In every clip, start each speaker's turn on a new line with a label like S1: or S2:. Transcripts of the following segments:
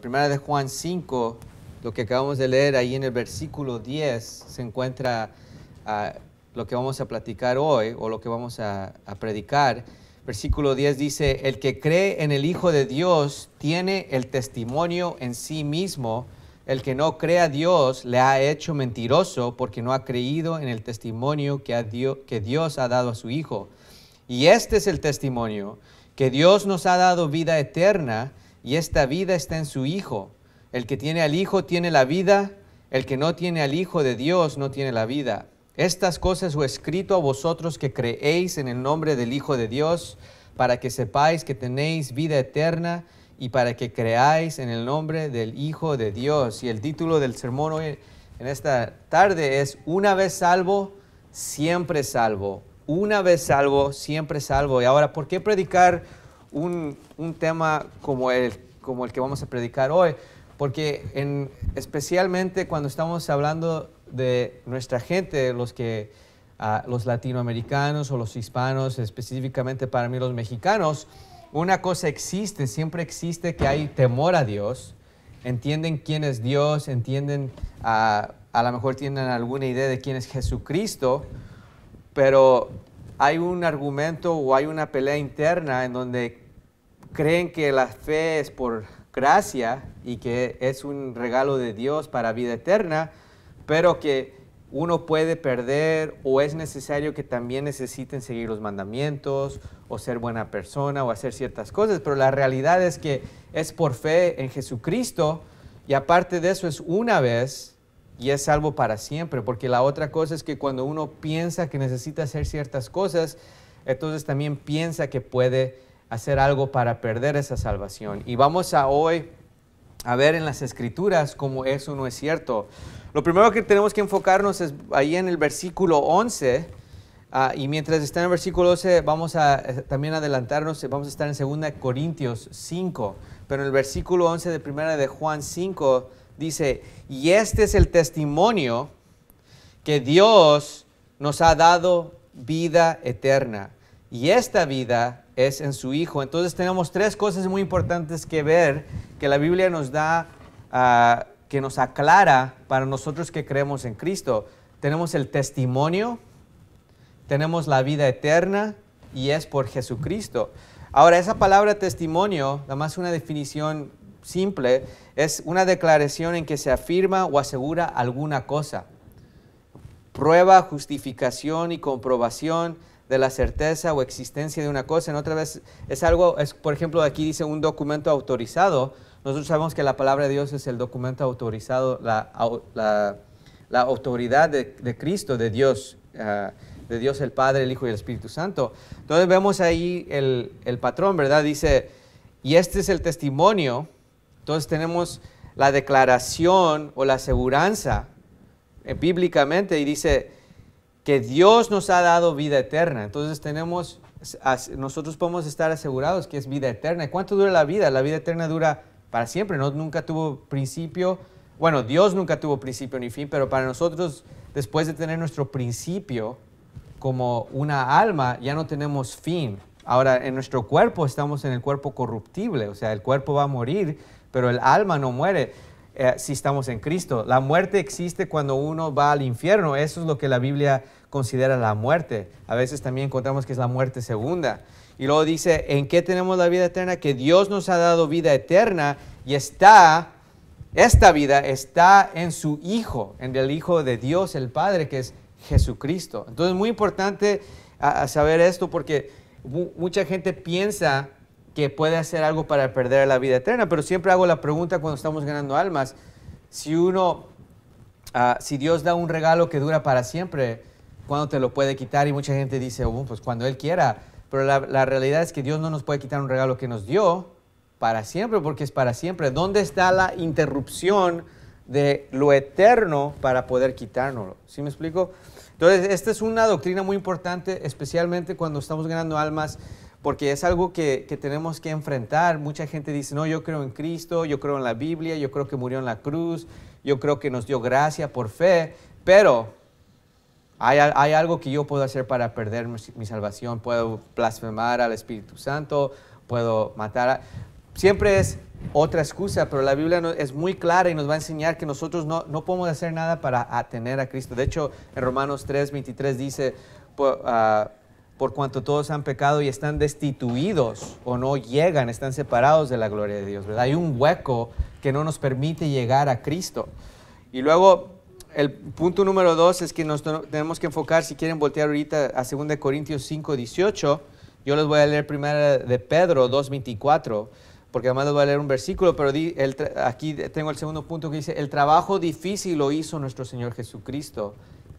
S1: Primera de Juan 5, lo que acabamos de leer ahí en el versículo 10, se encuentra ah, lo que vamos a platicar hoy o lo que vamos a, predicar. Versículo 10 dice, el que cree en el Hijo de Dios tiene el testimonio en sí mismo, el que no cree a Dios le ha hecho mentiroso porque no ha creído en el testimonio que Dios ha dado a su Hijo. Y este es el testimonio, que Dios nos ha dado vida eterna y esta vida está en su Hijo. El que tiene al Hijo tiene la vida, el que no tiene al Hijo de Dios no tiene la vida. Estas cosas os escrito a vosotros que creéis en el nombre del Hijo de Dios, para que sepáis que tenéis vida eterna y para que creáis en el nombre del Hijo de Dios. Y el título del sermón hoy en esta tarde es Una vez salvo, siempre salvo. Una vez salvo, siempre salvo. Y ahora, ¿por qué predicar? un, un tema como el, como el que vamos a predicar hoy, porque en, especialmente cuando estamos hablando de nuestra gente, los que ah, los latinoamericanos o los hispanos, específicamente para mí los mexicanos, una cosa existe, siempre existe que hay temor a Dios, entienden quién es Dios, entienden, ah, a lo mejor tienen alguna idea de quién es Jesucristo, pero hay un argumento o hay una pelea interna en donde creen que la fe es por gracia y que es un regalo de Dios para vida eterna, pero que uno puede perder o es necesario que también necesiten seguir los mandamientos o ser buena persona o hacer ciertas cosas, pero la realidad es que es por fe en Jesucristo y aparte de eso es una vez y es salvo para siempre, porque la otra cosa es que cuando uno piensa que necesita hacer ciertas cosas, entonces también piensa que puede hacer algo para perder esa salvación. Y vamos a hoy a ver en las escrituras cómo eso no es cierto. Lo primero que tenemos que enfocarnos es ahí en el versículo 11. Ah, y mientras está en el versículo 11, vamos a eh, también adelantarnos, vamos a estar en 2 Corintios 5. Pero en el versículo 11 de 1 de Juan 5 dice, y este es el testimonio que Dios nos ha dado vida eterna. Y esta vida es en su Hijo. Entonces tenemos tres cosas muy importantes que ver que la Biblia nos da, ah, que nos aclara para nosotros que creemos en Cristo. Tenemos el testimonio, tenemos la vida eterna y es por Jesucristo. Ahora, esa palabra testimonio, nada más una definición simple, es una declaración en que se afirma o asegura alguna cosa. Prueba, justificación y comprobación de la certeza o existencia de una cosa. En otra vez es algo, es, por ejemplo, aquí dice un documento autorizado. Nosotros sabemos que la palabra de Dios es el documento autorizado, la, la, autoridad de, Cristo, de Dios, ah, de Dios el Padre, el Hijo y el Espíritu Santo. Entonces vemos ahí el, patrón, ¿verdad? Dice, y este es el testimonio. Entonces tenemos la declaración o la aseguranza eh, bíblicamente y dice, que Dios nos ha dado vida eterna. Entonces tenemos, nosotros podemos estar asegurados que es vida eterna. ¿Y ¿Cuánto dura la vida? La vida eterna dura para siempre, ¿no? Nunca tuvo principio. Bueno, Dios nunca tuvo principio ni fin, pero para nosotros, después de tener nuestro principio como una alma, ya no tenemos fin. Ahora, en nuestro cuerpo estamos en el cuerpo corruptible, o sea, el cuerpo va a morir, pero el alma no muere. Eh, si estamos en Cristo. La muerte existe cuando uno va al infierno. Eso es lo que la Biblia considera la muerte. A veces también encontramos que es la muerte segunda. Y luego dice, ¿en qué tenemos la vida eterna? Que Dios nos ha dado vida eterna y está, esta vida está en su Hijo, en el Hijo de Dios, el Padre, que es Jesucristo. Entonces, es muy importante ah, ah, saber esto porque mucha gente piensa que puede hacer algo para perder la vida eterna. Pero siempre hago la pregunta cuando estamos ganando almas, si uno, ah, si Dios da un regalo que dura para siempre, ¿cuándo te lo puede quitar? Y mucha gente dice, oh, pues cuando Él quiera. Pero la, la realidad es que Dios no nos puede quitar un regalo que nos dio para siempre, porque es para siempre. ¿Dónde está la interrupción de lo eterno para poder quitárnoslo? ¿Sí me explico? Entonces, esta es una doctrina muy importante, especialmente cuando estamos ganando almas porque es algo que, tenemos que enfrentar. Mucha gente dice, no, yo creo en Cristo, yo creo en la Biblia, yo creo que murió en la cruz, yo creo que nos dio gracia por fe, pero hay, algo que yo puedo hacer para perder mi, salvación. Puedo blasfemar al Espíritu Santo, puedo matar a... Siempre es otra excusa, pero la Biblia es muy clara y nos va a enseñar que nosotros no, podemos hacer nada para atener a Cristo. De hecho, en Romanos 3, 23 dice por cuanto todos han pecado y están destituidos o no llegan, están separados de la gloria de Dios, Hay un hueco que no nos permite llegar a Cristo. Y luego, el punto número dos es que nos tenemos que enfocar, si quieren voltear ahorita a 2 Corintios 5, 18, yo les voy a leer primero de Pedro 2, 24, porque además les voy a leer un versículo, pero aquí tengo el segundo punto que dice, el trabajo difícil lo hizo nuestro Señor Jesucristo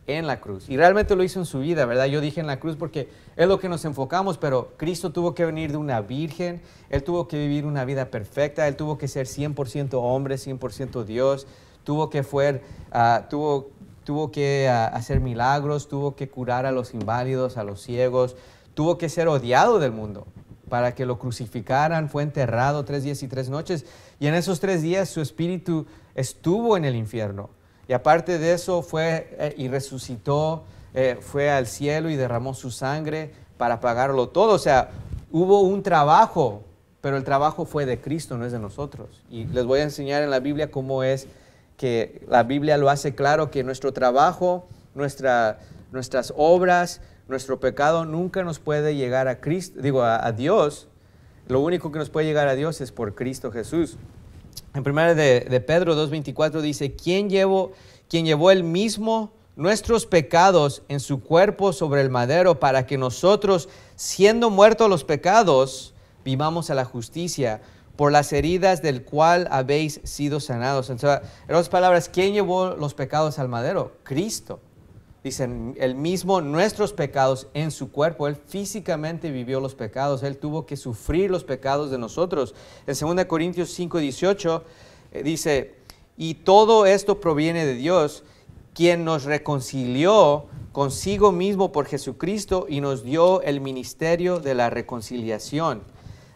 S1: en la cruz. Y realmente lo hizo en su vida, ¿verdad? Yo dije en la cruz porque es lo que nos enfocamos, pero Cristo tuvo que venir de una virgen, Él tuvo que vivir una vida perfecta, Él tuvo que ser 100% hombre, 100% Dios, tuvo que, fue, ah, tuvo, tuvo que ah, hacer milagros, tuvo que curar a los inválidos, a los ciegos, tuvo que ser odiado del mundo para que lo crucificaran, fue enterrado tres días y tres noches, y en esos tres días su espíritu estuvo en el infierno. Y aparte de eso fue eh, y resucitó, eh, fue al cielo y derramó su sangre para pagarlo todo. O sea, hubo un trabajo, pero el trabajo fue de Cristo, no es de nosotros. Y les voy a enseñar en la Biblia cómo es que la Biblia lo hace claro que nuestro trabajo, nuestra, nuestras obras, nuestro pecado nunca nos puede llegar a Cristo, digo, a, a Dios. Lo único que nos puede llegar a Dios es por Cristo Jesús en primera de, Pedro 2.24 dice, ¿quién, llevó, quien llevó el mismo nuestros pecados en su cuerpo sobre el madero para que nosotros, siendo muertos los pecados, vivamos a la justicia? por las heridas del cual habéis sido sanados. en otras palabras, ¿quién llevó los pecados al madero? Cristo. Dicen, el mismo nuestros pecados en su cuerpo, Él físicamente vivió los pecados, Él tuvo que sufrir los pecados de nosotros. En 2 Corintios 5, 18 eh, dice, y todo esto proviene de Dios, quien nos reconcilió consigo mismo por Jesucristo y nos dio el ministerio de la reconciliación.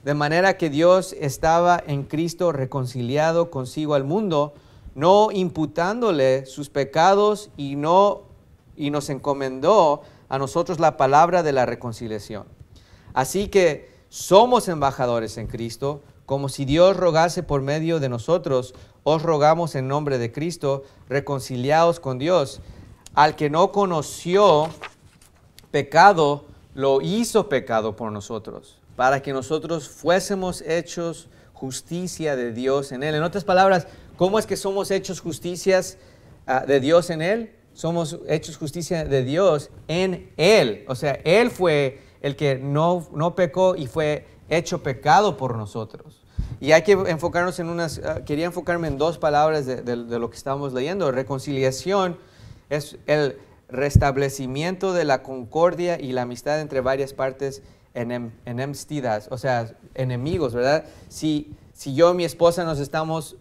S1: De manera que Dios estaba en Cristo reconciliado consigo al mundo, no imputándole sus pecados y no y nos encomendó a nosotros la palabra de la reconciliación. Así que somos embajadores en Cristo, como si Dios rogase por medio de nosotros, os rogamos en nombre de Cristo, reconciliados con Dios. Al que no conoció pecado, lo hizo pecado por nosotros, para que nosotros fuésemos hechos justicia de Dios en Él. En otras palabras, ¿cómo es que somos hechos justicias ah, de Dios en Él? somos hechos justicia de Dios en Él. O sea, Él fue el que no, no pecó y fue hecho pecado por nosotros. Y hay que enfocarnos en unas, ah, quería enfocarme en dos palabras de, lo que estamos leyendo. Reconciliación es el restablecimiento de la concordia y la amistad entre varias partes en o sea, enemigos, ¿verdad? Si, si yo y mi esposa nos estamos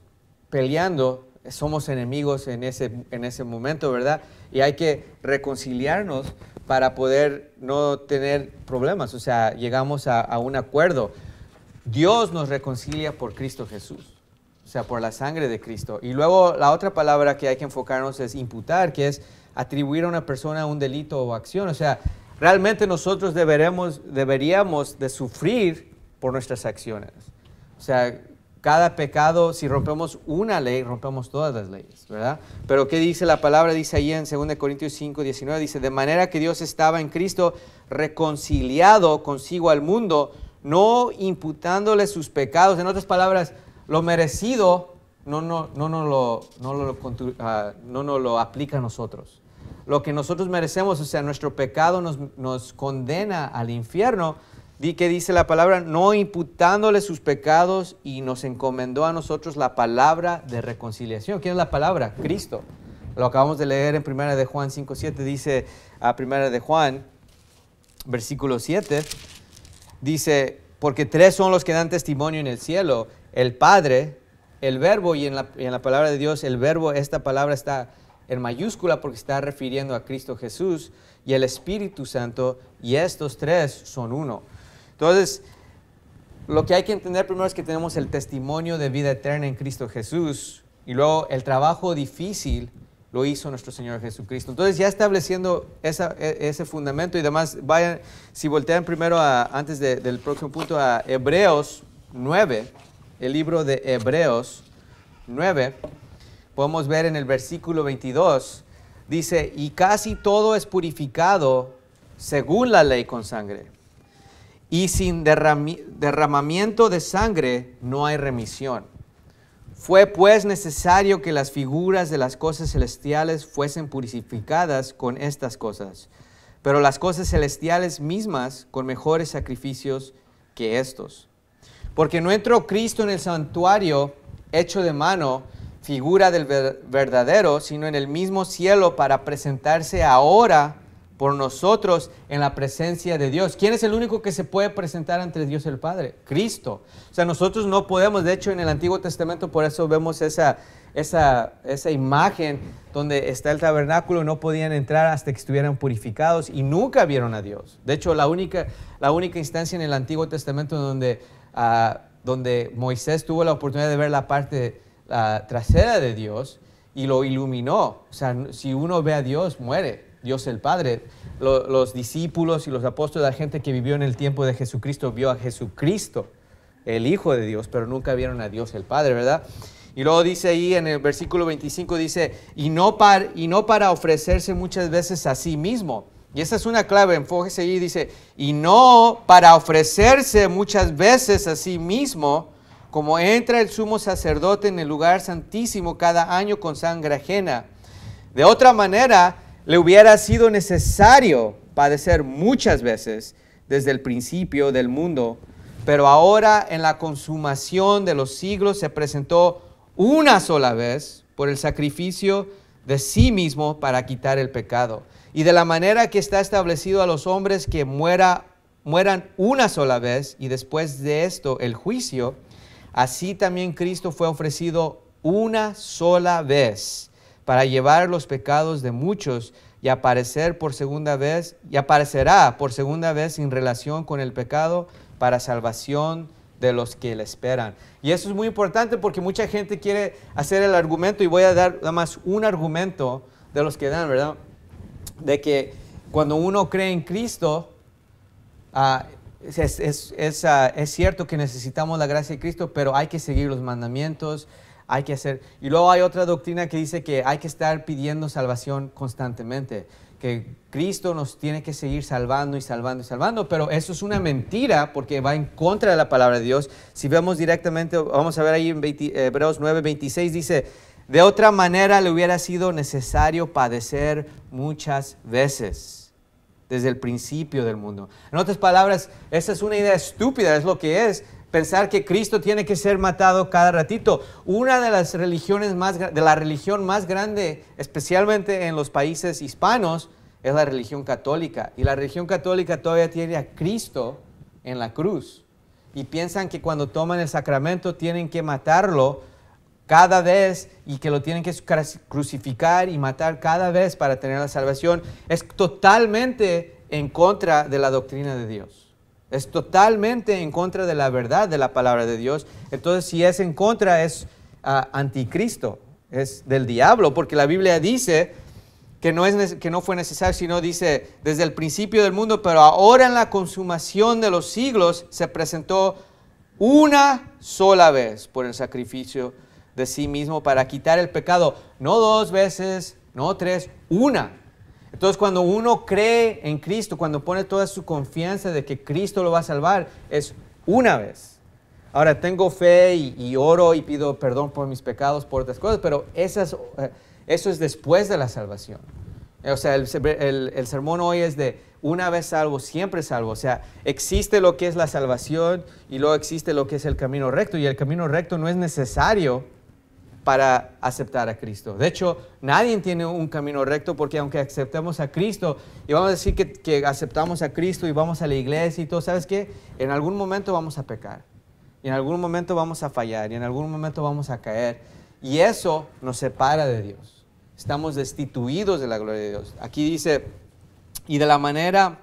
S1: peleando, somos enemigos en ese, en ese momento, ¿verdad? Y hay que reconciliarnos para poder no tener problemas, o sea, llegamos a, un acuerdo. Dios nos reconcilia por Cristo Jesús, o sea, por la sangre de Cristo. Y luego la otra palabra que hay que enfocarnos es imputar, que es atribuir a una persona un delito o acción. O sea, realmente nosotros deberemos, deberíamos de sufrir por nuestras acciones. O sea, cada pecado, si rompemos una ley, rompemos todas las leyes, ¿verdad? Pero ¿qué dice la palabra? Dice ahí en 2 Corintios 5, 19, dice, de manera que Dios estaba en Cristo reconciliado consigo al mundo, no imputándole sus pecados. En otras palabras, lo merecido no, no, no, no, lo, no, ah, no, lo aplica a nosotros. Lo que nosotros merecemos, o sea, nuestro pecado nos, nos condena al infierno, que dice la palabra, no imputándole sus pecados y nos encomendó a nosotros la palabra de reconciliación. ¿Quién es la palabra? Cristo. Lo acabamos de leer en 1 de Juan 5.7, dice a 1 de Juan, versículo 7, dice, porque tres son los que dan testimonio en el cielo, el Padre, el Verbo y en la palabra de Dios, el Verbo, esta palabra está en mayúscula porque está refiriendo a Cristo Jesús y el Espíritu Santo, y estos tres son uno. Entonces, lo que hay que entender primero es que tenemos el testimonio de vida eterna en Cristo Jesús y luego el trabajo difícil lo hizo nuestro Señor Jesucristo. Entonces, ya estableciendo e, ese fundamento y demás, vayan, si voltean primero a, antes del próximo punto a Hebreos 9, el libro de Hebreos 9, podemos ver en el versículo 22, dice, y casi todo es purificado según la ley con sangre y sin derramamiento de sangre no hay remisión. Fue pues necesario que las figuras de las cosas celestiales fuesen purificadas con estas cosas, pero las cosas celestiales mismas con mejores sacrificios que estos. Porque no entró Cristo en el santuario hecho de mano, figura del verdadero, sino en el mismo cielo para presentarse ahora por nosotros en la presencia de Dios. ¿Quién es el único que se puede presentar ante Dios el Padre? Cristo. O sea, nosotros no podemos, de hecho en el Antiguo Testamento por eso vemos esa, esa, esa imagen donde está el tabernáculo, no podían entrar hasta que estuvieran purificados y nunca vieron a Dios. De hecho, la única, la única instancia en el Antiguo Testamento donde, ah, donde Moisés tuvo la oportunidad de ver la parte ah, trasera de Dios y lo iluminó. O sea, si uno ve a Dios, muere Dios el Padre. los discípulos y los apóstoles, la gente que vivió en el tiempo de Jesucristo, vio a Jesucristo, el Hijo de Dios, pero nunca vieron a Dios el Padre, ¿verdad? Y luego dice ahí en el versículo 25, dice, y no, para, y no para ofrecerse muchas veces a sí mismo. Y esa es una clave, enfójese ahí, dice, y no para ofrecerse muchas veces a sí mismo, como entra el sumo sacerdote en el lugar santísimo cada año con sangre ajena. De otra manera, le hubiera sido necesario padecer muchas veces desde el principio del mundo, pero ahora en la consumación de los siglos se presentó una sola vez por el sacrificio de sí mismo para quitar el pecado. Y de la manera que está establecido a los hombres que mueran una sola vez y después de esto el juicio, así también Cristo fue ofrecido una sola vez para llevar los pecados de muchos y aparecer por segunda vez y aparecerá por segunda vez sin relación con el pecado para salvación de los que le esperan. Y eso es muy importante porque mucha gente quiere hacer el argumento y voy a dar nada más un argumento de los que dan, ¿verdad? De que cuando uno cree en Cristo, ah, ah, es cierto que necesitamos la gracia de Cristo, pero hay que seguir los mandamientos, hay que hacer. Y luego hay otra doctrina que dice que hay que estar pidiendo salvación constantemente, que Cristo nos tiene que seguir salvando y salvando y salvando, pero eso es una mentira porque va en contra de la palabra de Dios. Si vemos directamente, vamos a ver ahí en Hebreos 9, 26 dice, de otra manera le hubiera sido necesario padecer muchas veces desde el principio del mundo. En otras palabras, esa es una idea estúpida, es lo que es, pensar que Cristo tiene que ser matado cada ratito. Una de las religiones más, de la religión más grande, especialmente en los países hispanos, es la religión católica. Y la religión católica todavía tiene a Cristo en la cruz. Y piensan que cuando toman el sacramento tienen que matarlo cada vez y que lo tienen que crucificar y matar cada vez para tener la salvación. Es totalmente en contra de la doctrina de Dios. Es totalmente en contra de la verdad de la palabra de Dios. Entonces, si es en contra, es ah, anticristo, es del diablo, porque la Biblia dice que no, que no fue necesario, sino dice desde el principio del mundo, pero ahora en la consumación de los siglos se presentó una sola vez por el sacrificio de sí mismo para quitar el pecado. No dos veces, no tres, una entonces cuando uno cree en Cristo, cuando pone toda su confianza de que Cristo lo va a salvar, es una vez. Ahora tengo fe y, oro y pido perdón por mis pecados, por otras cosas, pero eh, eso es después de la salvación. O sea, el, el, sermón hoy es de una vez salvo, siempre salvo. O sea, existe lo que es la salvación y luego existe lo que es el camino recto. Y el camino recto no es necesario para aceptar a Cristo. De hecho, nadie tiene un camino recto porque aunque aceptemos a Cristo y vamos a decir que, que, aceptamos a Cristo y vamos a la iglesia y todo, ¿sabes qué? En algún momento vamos a pecar, y en algún momento vamos a fallar, y en algún momento vamos a caer. Y eso nos separa de Dios. Estamos destituidos de la gloria de Dios. Aquí dice, y de la manera,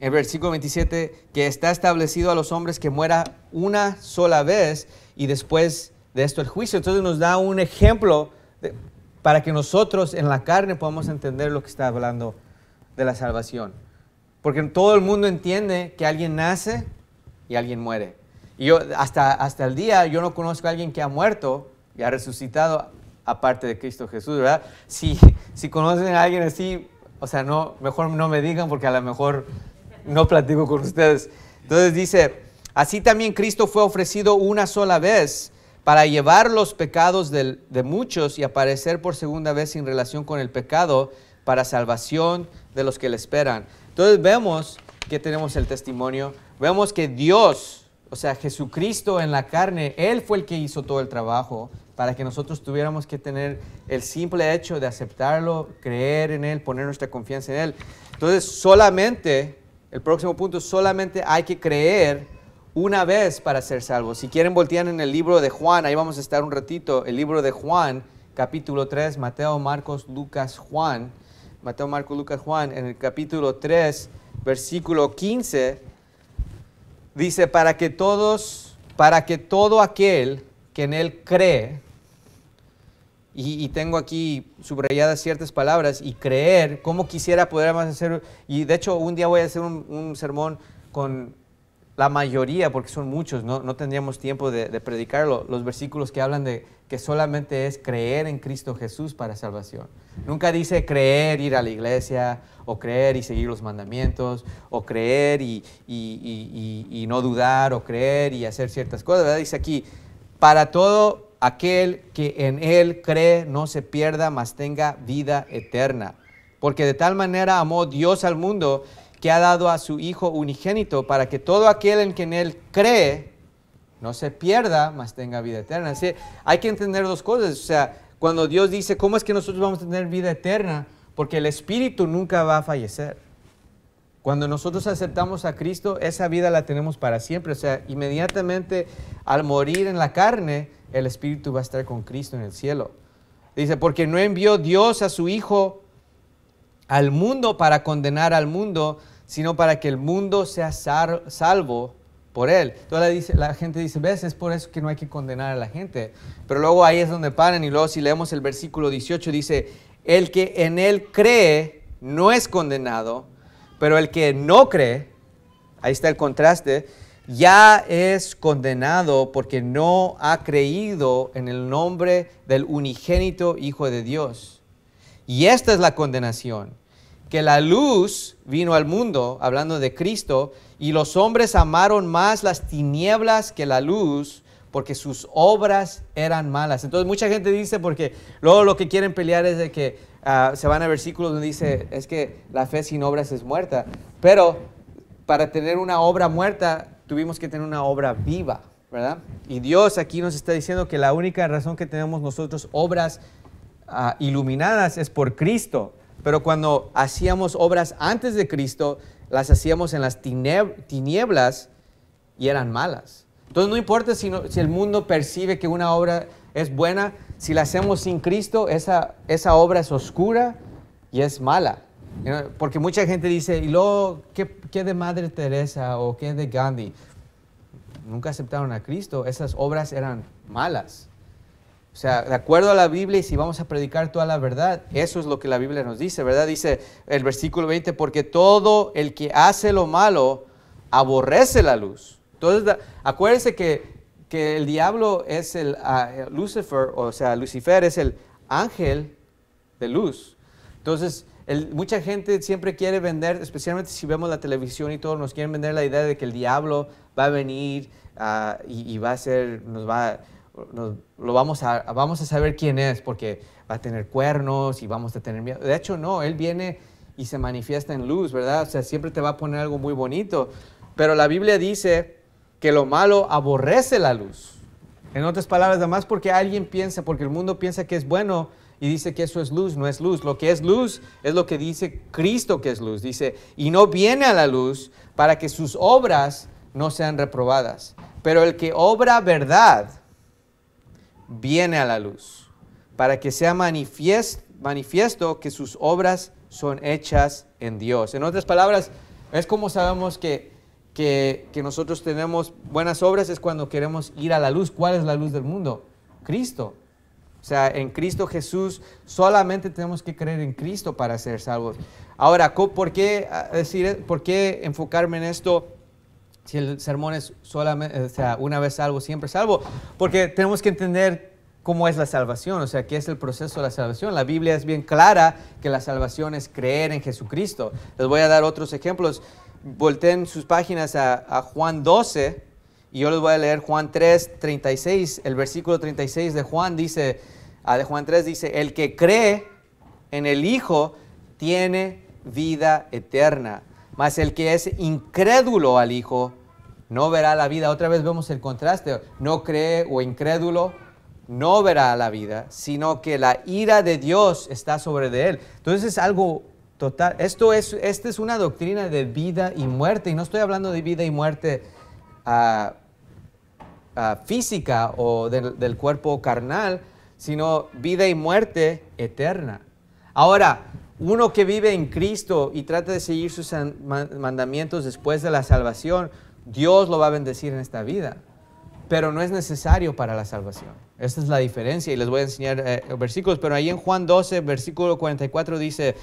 S1: en versículo 27, que está establecido a los hombres que muera una sola vez y después de esto el juicio. Entonces nos da un ejemplo para que nosotros en la carne podamos entender lo que está hablando de la salvación. Porque todo el mundo entiende que alguien nace y alguien muere. Y yo hasta, hasta el día yo no conozco a alguien que ha muerto y ha resucitado aparte de Cristo Jesús, ¿verdad? Si, si conocen a alguien así, o sea, no, mejor no me digan porque a lo mejor no platico con ustedes. Entonces dice, así también Cristo fue ofrecido una sola vez para llevar los pecados de, muchos y aparecer por segunda vez sin relación con el pecado para salvación de los que le esperan. Entonces vemos que tenemos el testimonio, vemos que Dios, o sea, Jesucristo en la carne, Él fue el que hizo todo el trabajo para que nosotros tuviéramos que tener el simple hecho de aceptarlo, creer en Él, poner nuestra confianza en Él. Entonces solamente, el próximo punto, solamente hay que creer una vez para ser salvos. Si quieren, voltear en el libro de Juan, ahí vamos a estar un ratito, el libro de Juan, capítulo 3, Mateo, Marcos, Lucas, Juan. Mateo, Marcos, Lucas, Juan, en el capítulo 3, versículo 15, dice, para que todos, para que todo aquel que en él cree, y, tengo aquí subrayadas ciertas palabras, y creer, como quisiera poder hacer, y de hecho un día voy a hacer un sermón con la mayoría, porque son muchos, no, no tendríamos tiempo de, predicarlo, los versículos que hablan de que solamente es creer en Cristo Jesús para salvación. Nunca dice creer, ir a la iglesia, o creer y seguir los mandamientos, o creer y, no dudar, o creer y hacer ciertas cosas. Dice aquí, para todo aquel que en él cree no se pierda, mas tenga vida eterna. Porque de tal manera amó Dios al mundo que ha dado a su Hijo unigénito para que todo aquel en quien Él cree no se pierda, mas tenga vida eterna. Así, hay que entender dos cosas. O sea, cuando Dios dice, ¿cómo es que nosotros vamos a tener vida eterna? Porque el Espíritu nunca va a fallecer. Cuando nosotros aceptamos a Cristo, esa vida la tenemos para siempre. O sea, inmediatamente al morir en la carne, el Espíritu va a estar con Cristo en el cielo. Dice, porque no envió Dios a su Hijo al mundo para condenar al mundo, sino para que el mundo sea salvo por él. Entonces la, la gente dice, ves, es por eso que no hay que condenar a la gente. Pero luego ahí es donde paran y luego si leemos el versículo 18 dice, el que en él cree no es condenado, pero el que no cree, ahí está el contraste, ya es condenado porque no ha creído en el nombre del unigénito Hijo de Dios. Y esta es la condenación que la luz vino al mundo, hablando de Cristo, y los hombres amaron más las tinieblas que la luz, porque sus obras eran malas. Entonces mucha gente dice, porque luego lo que quieren pelear es de que ah, se van a versículos donde dice, es que la fe sin obras es muerta. Pero para tener una obra muerta, tuvimos que tener una obra viva, ¿verdad? Y Dios aquí nos está diciendo que la única razón que tenemos nosotros obras ah, iluminadas es por Cristo. Pero cuando hacíamos obras antes de Cristo, las hacíamos en las tinieblas y eran malas. Entonces no importa si, el mundo percibe que una obra es buena, si la hacemos sin Cristo, esa, obra es oscura y es mala. Porque mucha gente dice, ¿y luego qué, qué de Madre Teresa o qué de Gandhi? Nunca aceptaron a Cristo, esas obras eran malas. O sea, de acuerdo a la Biblia, y si vamos a predicar toda la verdad, eso es lo que la Biblia nos dice, ¿verdad? Dice el versículo 20, porque todo el que hace lo malo aborrece la luz. Entonces, acuérdense que, que el diablo es ah, el Lucifer, o sea, Lucifer es el ángel de luz. Entonces, mucha gente siempre quiere vender, especialmente si vemos la televisión y todo, nos quieren vender la idea de que el diablo va a venir ah, y, y va a ser, nos va a lo vamos a, vamos a saber quién es porque va a tener cuernos y vamos a tener miedo. De hecho, no, Él viene y se manifiesta en luz, ¿verdad? O sea, siempre te va a poner algo muy bonito. Pero la Biblia dice que lo malo aborrece la luz. En otras palabras, además porque alguien piensa, porque el mundo piensa que es bueno y dice que eso es luz, no es luz. Lo que es luz es lo que dice Cristo que es luz. Dice, y no viene a la luz para que sus obras no sean reprobadas. Pero el que obra verdad, viene a la luz, para que sea manifiesto, que sus obras son hechas en Dios. En otras palabras, es como sabemos que, que, nosotros tenemos buenas obras, es cuando queremos ir a la luz. ¿Cuál es la luz del mundo? Cristo. O sea, en Cristo Jesús solamente tenemos que creer en Cristo para ser salvos. Ahora, ¿por qué, ah, decir, por qué enfocarme en esto? si el sermón es solamente, sea, una vez salvo, siempre salvo, porque tenemos que entender cómo es la salvación, o sea, qué es el proceso de la salvación. La Biblia es bien clara que la salvación es creer en Jesucristo. Les voy a dar otros ejemplos. Volteen sus páginas a, Juan 12 y yo les voy a leer Juan 3, 36. El versículo 36 de Juan dice, ah, de Juan 3 dice, el que cree en el Hijo tiene vida eterna, mas el que es incrédulo al Hijo no verá la vida. Otra vez vemos el contraste, no cree o incrédulo, no verá la vida, sino que la ira de Dios está sobre de él. Entonces es algo total. Esto es, esta es una doctrina de vida y muerte, y no estoy hablando de vida y muerte ah, ah, física o del cuerpo carnal, sino vida y muerte eterna. Ahora, uno que vive en Cristo y trata de seguir sus mandamientos después de la salvación, Dios lo va a bendecir en esta vida, pero no es necesario para la salvación. Esta es la diferencia y les voy a enseñar eh, versículos, pero ahí en Juan 12, versículo 44 dice,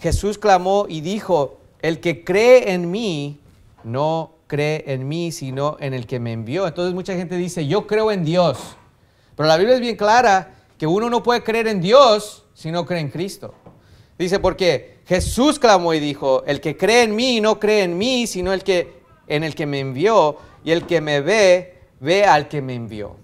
S1: Jesús clamó y dijo, el que cree en mí, no cree en mí, sino en el que me envió. Entonces mucha gente dice, yo creo en Dios, pero la Biblia es bien clara que uno no puede creer en Dios si no cree en Cristo. Dice, porque Jesús clamó y dijo, el que cree en mí, no cree en mí, sino el que en el que me envió, y el que me ve, ve al que me envió.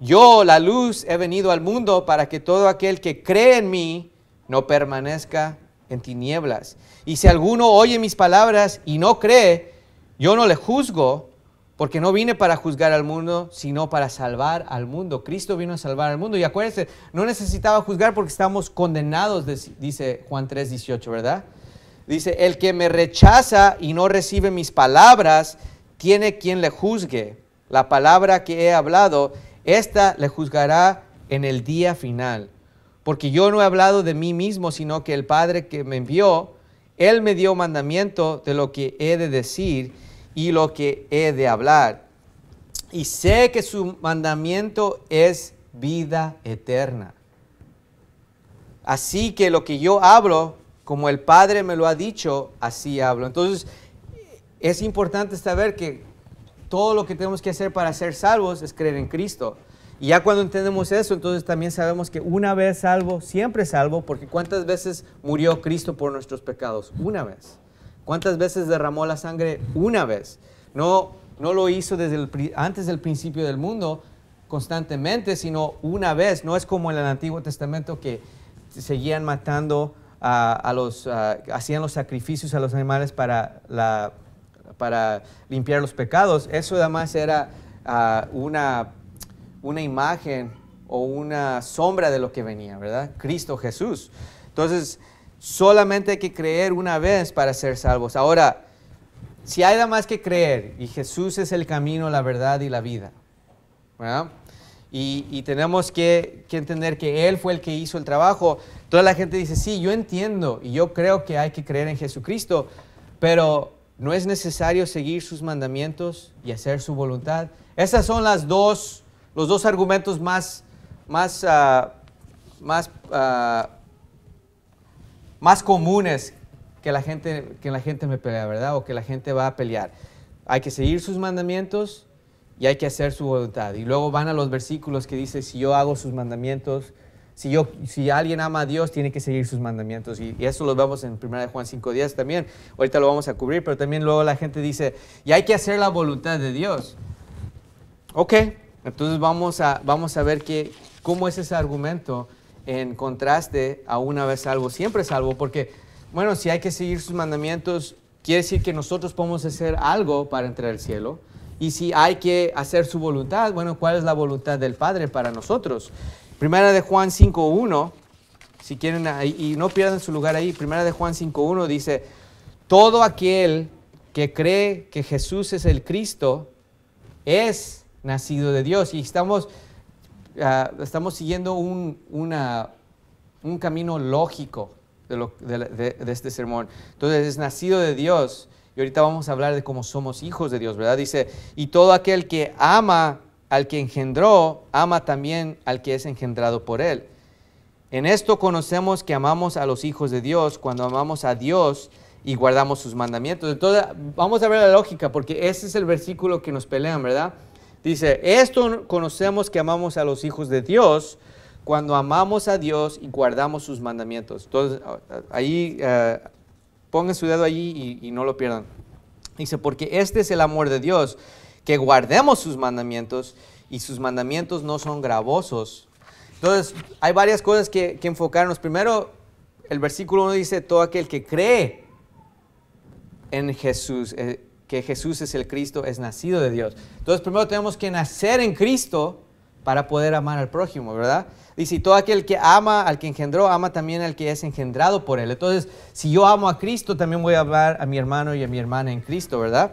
S1: Yo, la luz, he venido al mundo para que todo aquel que cree en mí no permanezca en tinieblas. Y si alguno oye mis palabras y no cree, yo no le juzgo, porque no vine para juzgar al mundo, sino para salvar al mundo. Cristo vino a salvar al mundo. Y acuérdense, no necesitaba juzgar porque estamos condenados, dice Juan 3, 18, ¿verdad? Dice, el que me rechaza y no recibe mis palabras, tiene quien le juzgue. La palabra que he hablado, ésta le juzgará en el día final. Porque yo no he hablado de mí mismo, sino que el Padre que me envió, Él me dio mandamiento de lo que he de decir y lo que he de hablar. Y sé que su mandamiento es vida eterna. Así que lo que yo hablo, como el Padre me lo ha dicho, así hablo. Entonces, es importante saber que todo lo que tenemos que hacer para ser salvos es creer en Cristo. Y ya cuando entendemos eso, entonces también sabemos que una vez salvo, siempre salvo, porque ¿cuántas veces murió Cristo por nuestros pecados? Una vez. ¿Cuántas veces derramó la sangre? Una vez. No, no lo hizo desde el, antes del principio del mundo constantemente, sino una vez. No es como en el Antiguo Testamento que seguían matando a, los, hacían los sacrificios a los animales para, para limpiar los pecados, eso además era una, una imagen o una sombra de lo que venía, ¿verdad? Cristo Jesús. Entonces, solamente hay que creer una vez para ser salvos. Ahora, si hay nada más que creer y Jesús es el camino, la verdad y la vida, ¿verdad? Y, tenemos que, entender que Él fue el que hizo el trabajo. Toda la gente dice, sí, yo entiendo y yo creo que hay que creer en Jesucristo, pero no es necesario seguir sus mandamientos y hacer su voluntad. Esas son las dos, los dos argumentos más, más, ah, más, ah, más comunes que la, gente, que la gente me pelea, ¿verdad? O que la gente va a pelear. Hay que seguir sus mandamientos y hay que hacer su voluntad. Y luego van a los versículos que dice, si yo hago sus mandamientos, si, yo, si alguien ama a Dios, tiene que seguir sus mandamientos. Y, eso lo vemos en 1 Juan 5.10 también. Ahorita lo vamos a cubrir, pero también luego la gente dice, y hay que hacer la voluntad de Dios. Ok, entonces vamos a, vamos a ver que, cómo es ese argumento en contraste a una vez salvo, siempre salvo, porque, bueno, si hay que seguir sus mandamientos, quiere decir que nosotros podemos hacer algo para entrar al cielo y si hay que hacer su voluntad, bueno, ¿cuál es la voluntad del Padre para nosotros? Primera de Juan 5.1, si quieren, y no pierdan su lugar ahí, Primera de Juan 5.1 dice, todo aquel que cree que Jesús es el Cristo es nacido de Dios. Y estamos, ah, estamos siguiendo un, un camino lógico de, de este sermón. Entonces, es nacido de Dios. Y ahorita vamos a hablar de cómo somos hijos de Dios, ¿verdad? Dice, y todo aquel que ama al que engendró, ama también al que es engendrado por él. En esto conocemos que amamos a los hijos de Dios cuando amamos a Dios y guardamos sus mandamientos. Entonces, vamos a ver la lógica, porque ese es el versículo que nos pelean, ¿verdad? Dice, esto conocemos que amamos a los hijos de Dios cuando amamos a Dios y guardamos sus mandamientos. Entonces, ahí eh, Pongan su dedo allí y, no lo pierdan. Dice, porque este es el amor de Dios, que guardemos sus mandamientos y sus mandamientos no son gravosos. Entonces, hay varias cosas que, enfocarnos. Primero, el versículo 1 dice, todo aquel que cree en Jesús, eh, que Jesús es el Cristo, es nacido de Dios. Entonces, primero tenemos que nacer en Cristo para poder amar al prójimo, ¿verdad? Y todo aquel que ama al que engendró, ama también al que es engendrado por él. Entonces, si yo amo a Cristo, también voy a amar a mi hermano y a mi hermana en Cristo, ¿verdad?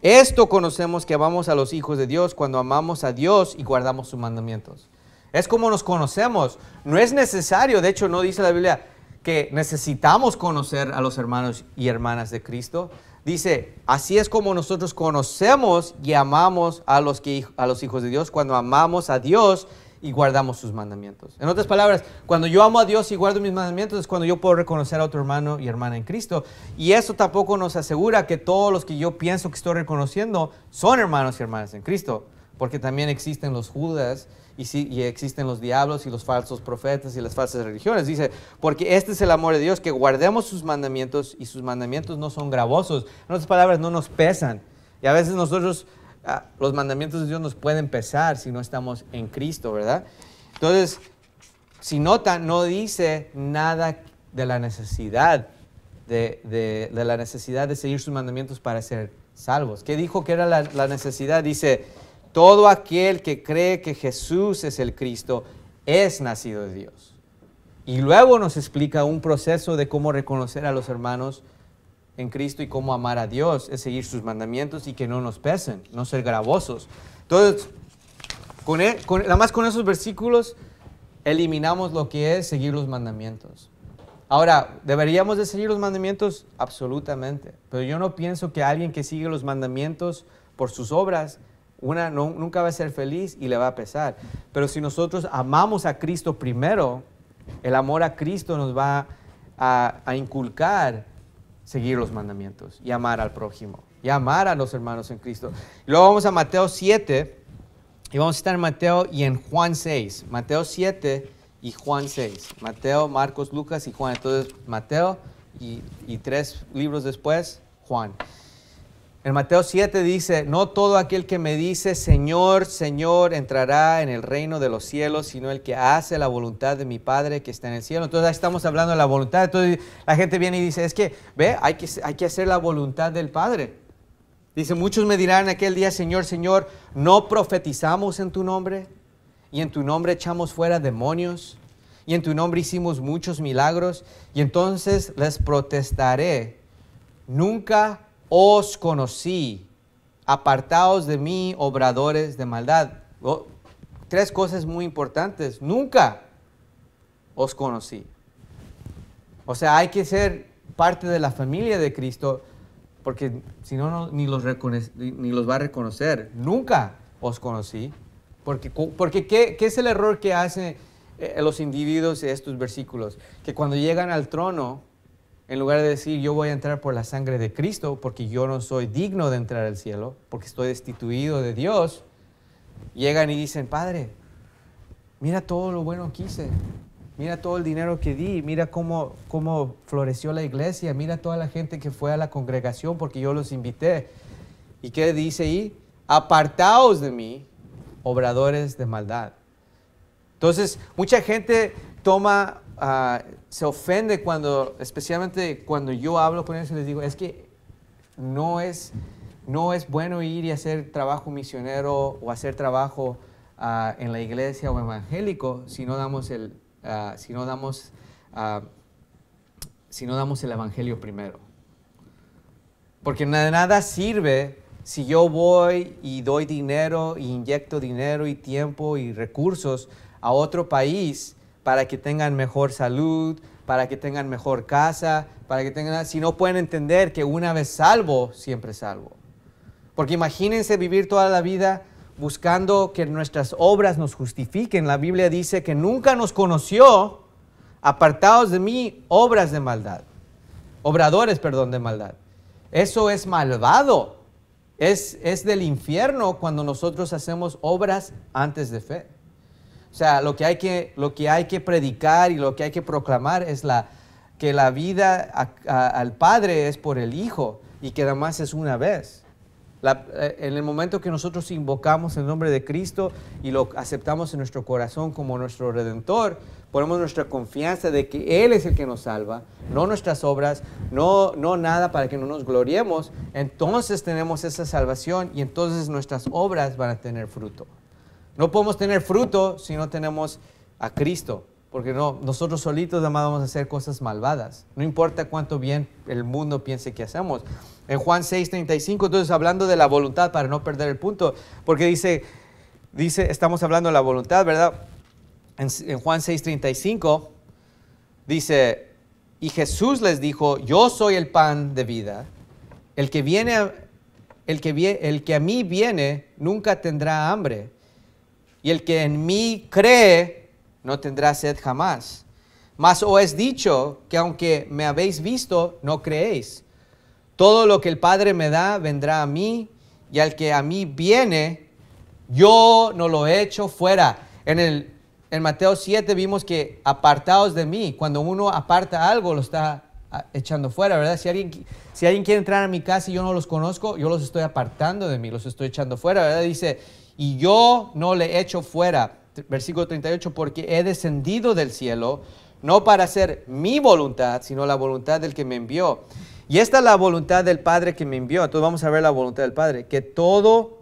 S1: Esto conocemos que amamos a los hijos de Dios cuando amamos a Dios y guardamos sus mandamientos. Es como nos conocemos. No es necesario, de hecho no dice la Biblia que necesitamos conocer a los hermanos y hermanas de Cristo, Dice, así es como nosotros conocemos y amamos a los, a los hijos de Dios cuando amamos a Dios y guardamos sus mandamientos. En otras palabras, cuando yo amo a Dios y guardo mis mandamientos es cuando yo puedo reconocer a otro hermano y hermana en Cristo. Y eso tampoco nos asegura que todos los que yo pienso que estoy reconociendo son hermanos y hermanas en Cristo, porque también existen los judas y, si, existen los diablos y los falsos profetas y las falsas religiones. Dice, porque este es el amor de Dios, que guardemos sus mandamientos y sus mandamientos no son gravosos. En otras palabras, no nos pesan. Y a veces nosotros, ah, los mandamientos de Dios nos pueden pesar si no estamos en Cristo, ¿verdad? Entonces, si nota, no dice nada de la necesidad de, la necesidad de seguir sus mandamientos para ser salvos. ¿Qué dijo que era la necesidad? Dice, todo aquel que cree que Jesús es el Cristo es nacido de Dios. Y luego nos explica un proceso de cómo reconocer a los hermanos en Cristo y cómo amar a Dios, es seguir sus mandamientos y que no nos pesen, no ser gravosos. Entonces, con, e, nada más con esos versículos eliminamos lo que es seguir los mandamientos. Ahora, ¿deberíamos de seguir los mandamientos? Absolutamente. Pero yo no pienso que alguien que sigue los mandamientos por sus obras una nunca va a ser feliz y le va a pesar. Pero si nosotros amamos a Cristo primero, el amor a Cristo nos va a, inculcar seguir los mandamientos y amar al prójimo y amar a los hermanos en Cristo. Luego vamos a Mateo 7 y vamos a estar en Mateo y en Juan 6. Mateo 7 y Juan 6. Mateo, Marcos, Lucas y Juan. Entonces, Mateo y tres libros después, Juan. En Mateo 7 dice, no todo aquel que me dice, Señor, Señor, entrará en el reino de los cielos, sino el que hace la voluntad de mi Padre que está en el cielo. Entonces ahí estamos hablando de la voluntad. Entonces la gente viene y dice, es que, ve, hay que, hay que hacer la voluntad del Padre. Dice, muchos me dirán aquel día, Señor, Señor, ¿no profetizamos en tu nombre? Y en tu nombre echamos fuera demonios. Y en tu nombre hicimos muchos milagros. Y entonces les protestaré, nunca os conocí, apartaos de mí, obradores de maldad. Oh, tres cosas muy importantes. Nunca os conocí. O sea, hay que ser parte de la familia de Cristo, porque si no, ni, los va a reconocer. Nunca os conocí. Porque, porque ¿qué, ¿qué, es el error que hacen eh, los individuos de estos versículos? Que cuando llegan al trono, en lugar de decir, yo voy a entrar por la sangre de Cristo porque yo no soy digno de entrar al cielo, porque estoy destituido de Dios, llegan y dicen, Padre, mira todo lo bueno que hice, mira todo el dinero que di, mira cómo, cómo floreció la iglesia, mira toda la gente que fue a la congregación porque yo los invité. ¿Y qué dice ahí? Apartaos de mí, obradores de maldad. Entonces, mucha gente toma Ah, se ofende cuando, especialmente cuando yo hablo con ellos les digo, es que no es, no es bueno ir y hacer trabajo misionero o hacer trabajo ah, en la iglesia o evangélico si no damos el, ah, si no damos, si no damos el evangelio primero. Porque de nada sirve si yo voy y doy dinero, inyecto dinero y tiempo y recursos a otro país para que tengan mejor salud, para que tengan mejor casa, para que tengan... Si no pueden entender que una vez salvo, siempre salvo. Porque imagínense vivir toda la vida buscando que nuestras obras nos justifiquen. La Biblia dice que nunca nos conoció apartados de mí obras de maldad. Obradores, perdón, de maldad. Eso es malvado. Es, es del infierno cuando nosotros hacemos obras antes de fe. O sea, lo que hay que, predicar y lo que hay que proclamar es que la vida al Padre es por el Hijo y que además es una vez. Eh, en el momento que nosotros invocamos el nombre de Cristo y lo aceptamos en nuestro corazón como nuestro redentor, ponemos nuestra confianza de que Él es el que nos salva, no nuestras obras, no, no nada para que no nos gloriemos, entonces tenemos esa salvación y entonces nuestras obras van a tener fruto. No podemos tener fruto si no tenemos a Cristo, porque no, nosotros solitos vamos a hacer cosas malvadas, no importa cuánto bien el mundo piense que hacemos. En Juan 6:35, entonces hablando de la voluntad para no perder el punto, porque dice, dice estamos hablando de la voluntad, ¿verdad? En, Juan 6:35 dice, y Jesús les dijo, yo soy el pan de vida, el que viene, el que, el que a mí viene nunca tendrá hambre y el que en mí cree no tendrá sed jamás. Mas os es dicho que aunque me habéis visto, no creéis. Todo lo que el Padre me da vendrá a mí, y al que a mí viene, yo no lo echo fuera. En, el, Mateo 7 vimos que apartaos de mí. Cuando uno aparta algo, lo está ah, echando fuera, ¿verdad? Si alguien, si alguien quiere entrar a mi casa y yo no los conozco, yo los estoy apartando de mí, los estoy echando fuera, ¿verdad? Dice, y yo no le echo fuera. Versículo 38, porque he descendido del cielo, no para hacer mi voluntad, sino la voluntad del que me envió. Y esta es la voluntad del Padre que me envió. Entonces vamos a ver la voluntad del Padre, que todo,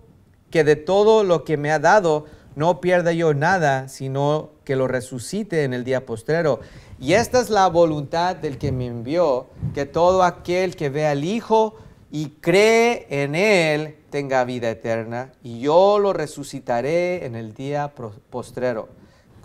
S1: que de todo lo que me ha dado, no pierda yo nada, sino que lo resucite en el día postrero. Y esta es la voluntad del que me envió, que todo aquel que vea al Hijo y cree en Él tenga vida eterna, y yo lo resucitaré en el día postrero.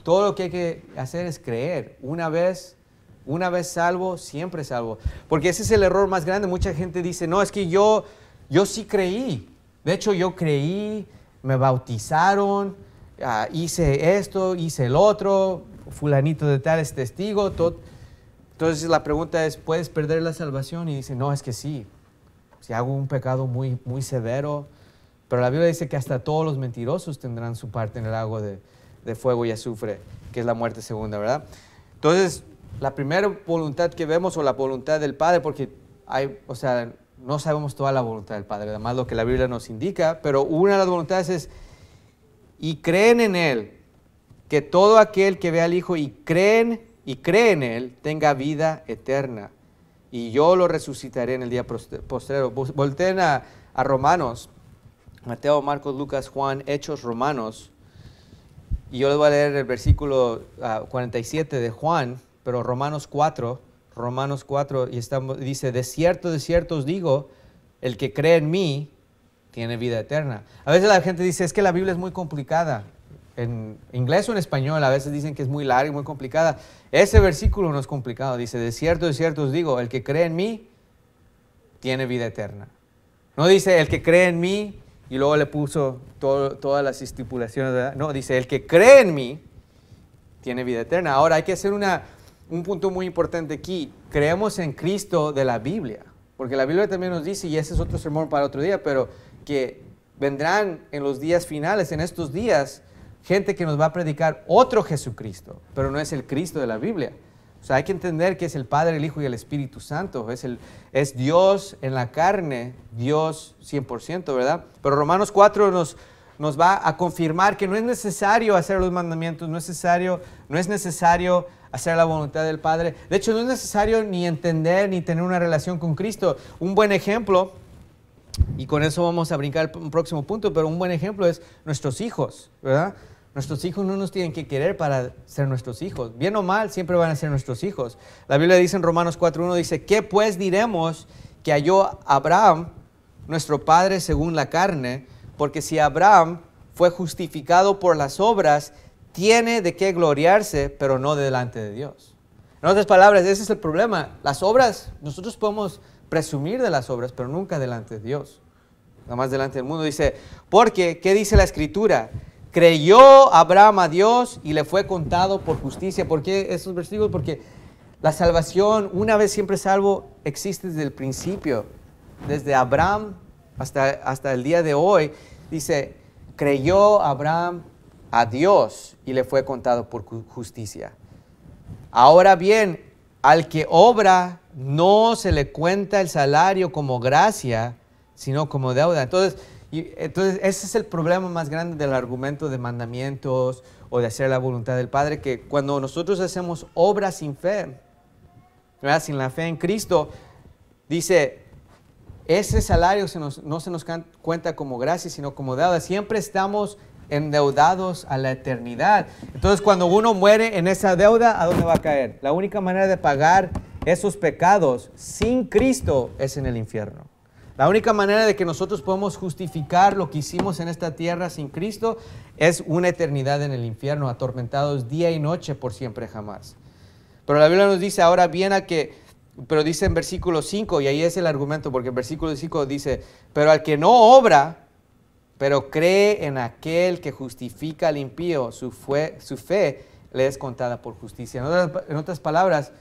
S1: Todo lo que hay que hacer es creer. Una vez, una vez salvo, siempre salvo. Porque ese es el error más grande. Mucha gente dice, no, es que yo, yo sí creí. De hecho, yo creí, me bautizaron, ah, hice esto, hice el otro, fulanito de tal es testigo. Entonces la pregunta es, ¿puedes perder la salvación? Y dice, no, es que sí, si hago un pecado muy, muy severo, pero la Biblia dice que hasta todos los mentirosos tendrán su parte en el lago de, fuego y azufre, que es la muerte segunda, ¿verdad? Entonces, la primera voluntad que vemos o la voluntad del Padre, porque hay, o sea, no sabemos toda la voluntad del Padre, además lo que la Biblia nos indica, pero una de las voluntades es, y creen en Él, que todo aquel que vea al Hijo y creen, y cree en Él, tenga vida eterna y yo lo resucitaré en el día postrero. Volten a, Romanos, Mateo, Marcos, Lucas, Juan, Hechos, Romanos. Y yo les voy a leer el versículo 47 ah, de Juan, pero Romanos 4, Romanos 4, y estamos, dice, de cierto, de cierto os digo, el que cree en mí tiene vida eterna. A veces la gente dice, es que la Biblia es muy complicada en inglés o en español a veces dicen que es muy larga y muy complicada. Ese versículo no es complicado. Dice, de cierto, de cierto os digo, el que cree en mí tiene vida eterna. No dice, el que cree en mí, y luego le puso todas las estipulaciones. No, dice, el que cree en mí tiene vida eterna. Ahora hay que hacer una, un punto muy importante aquí. Creemos en Cristo de la Biblia. Porque la Biblia también nos dice, y ese es otro sermón para otro día, pero que vendrán en los días finales, en estos días, gente que nos va a predicar otro Jesucristo, pero no es el Cristo de la Biblia. O sea, hay que entender que es el Padre, el Hijo y el Espíritu Santo. Es, el, es Dios en la carne, Dios 100%, ¿verdad? Pero Romanos 4 nos, nos va a confirmar que no es necesario hacer los mandamientos, no es necesario, no es necesario hacer la voluntad del Padre. De hecho, no es necesario ni entender ni tener una relación con Cristo. Un buen ejemplo, y con eso vamos a brincar un próximo punto, pero un buen ejemplo es nuestros hijos, ¿verdad? Nuestros hijos no nos tienen que querer para ser nuestros hijos. Bien o mal, siempre van a ser nuestros hijos. La Biblia dice en Romanos 4.1, dice, ¿qué pues diremos que halló Abraham, nuestro padre, según la carne? Porque si Abraham fue justificado por las obras, tiene de qué gloriarse, pero no delante de Dios. En otras palabras, ese es el problema. Las obras, nosotros podemos presumir de las obras, pero nunca delante de Dios. Nada más delante del mundo. Dice, porque, ¿qué dice la Escritura? Creyó Abraham a Dios y le fue contado por justicia. ¿Por qué estos versículos? Porque la salvación, una vez siempre salvo, existe desde el principio. Desde Abraham hasta, hasta el día de hoy, dice, creyó Abraham a Dios y le fue contado por justicia. Ahora bien, al que obra no se le cuenta el salario como gracia, sino como deuda. Entonces, y entonces ese es el problema más grande del argumento de mandamientos o de hacer la voluntad del Padre, que cuando nosotros hacemos obras sin fe, sin la fe en Cristo, dice, ese salario no se nos cuenta como gracia, sino como deuda. Siempre estamos endeudados a la eternidad. Entonces, cuando uno muere en esa deuda, ¿a dónde va a caer? La única manera de pagar esos pecados sin Cristo es en el infierno. La única manera de que nosotros podemos justificar lo que hicimos en esta tierra sin Cristo es una eternidad en el infierno, atormentados día y noche por siempre jamás. Pero la Biblia nos dice ahora bien a que, pero dice en versículo 5, y ahí es el argumento, porque en versículo 5 dice, pero al que no obra, pero cree en aquel que justifica al impío, su, su fe le es contada por justicia. en otras palabras,